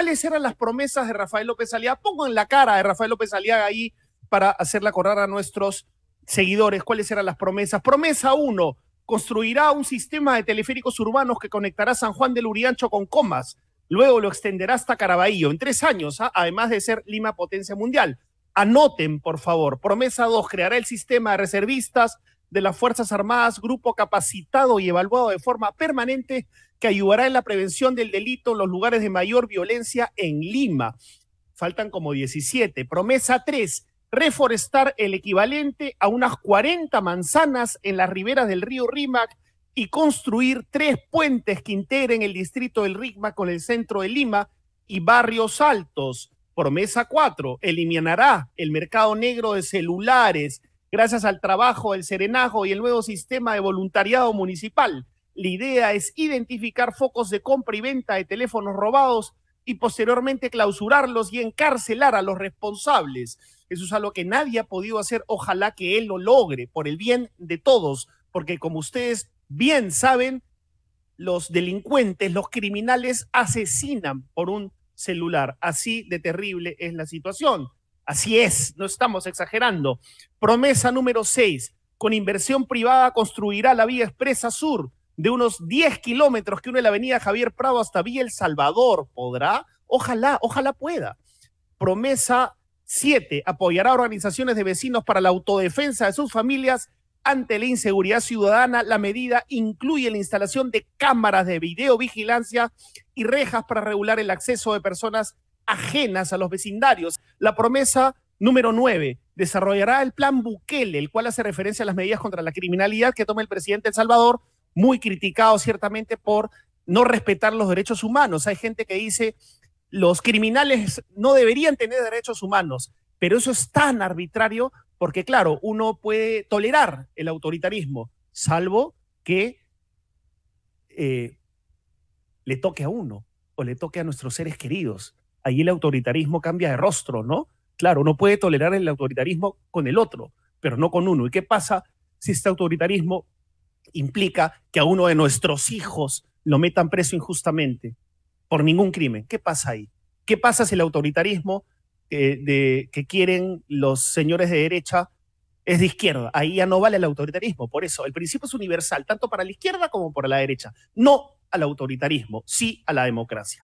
¿Cuáles eran las promesas de Rafael López Aliaga? Pongan la cara de Rafael López Aliaga ahí para hacerla correr a nuestros seguidores cuáles eran las promesas. Promesa uno, construirá un sistema de teleféricos urbanos que conectará San Juan del Uriancho con Comas. Luego lo extenderá hasta Caraballo en tres años, ¿ah? además de ser Lima potencia mundial. Anoten, por favor. Promesa dos, creará el sistema de reservistas de las Fuerzas Armadas, grupo capacitado y evaluado de forma permanente que ayudará en la prevención del delito en los lugares de mayor violencia en Lima. Faltan como 17. Promesa 3. Reforestar el equivalente a unas 40 manzanas en las riberas del río Rímac y construir tres puentes que integren el distrito del Rímac con el centro de Lima y barrios altos. Promesa 4. Eliminará el mercado negro de celulares gracias al trabajo del Serenajo y el nuevo sistema de voluntariado municipal. La idea es identificar focos de compra y venta de teléfonos robados y posteriormente clausurarlos y encarcelar a los responsables. Eso es algo que nadie ha podido hacer. Ojalá que él lo logre por el bien de todos, porque como ustedes bien saben, los delincuentes, los criminales asesinan por un celular. Así de terrible es la situación. Así es, no estamos exagerando. Promesa número 6. Con inversión privada construirá la vía expresa sur de unos 10 kilómetros que une la avenida Javier Prado hasta Villa El Salvador. ¿Podrá? Ojalá, ojalá pueda. Promesa 7. Apoyará a organizaciones de vecinos para la autodefensa de sus familias ante la inseguridad ciudadana. La medida incluye la instalación de cámaras de videovigilancia y rejas para regular el acceso de personas ajenas a los vecindarios. La promesa número 9 desarrollará el plan Bukele, el cual hace referencia a las medidas contra la criminalidad que toma el presidente El Salvador muy criticado ciertamente por no respetar los derechos humanos. Hay gente que dice, los criminales no deberían tener derechos humanos, pero eso es tan arbitrario porque, claro, uno puede tolerar el autoritarismo, salvo que eh, le toque a uno o le toque a nuestros seres queridos. Ahí el autoritarismo cambia de rostro, ¿no? Claro, uno puede tolerar el autoritarismo con el otro, pero no con uno. ¿Y qué pasa si este autoritarismo implica que a uno de nuestros hijos lo metan preso injustamente por ningún crimen. ¿Qué pasa ahí? ¿Qué pasa si el autoritarismo eh, que quieren los señores de derecha es de izquierda? Ahí ya no vale el autoritarismo. Por eso, el principio es universal, tanto para la izquierda como para la derecha. No al autoritarismo, sí a la democracia.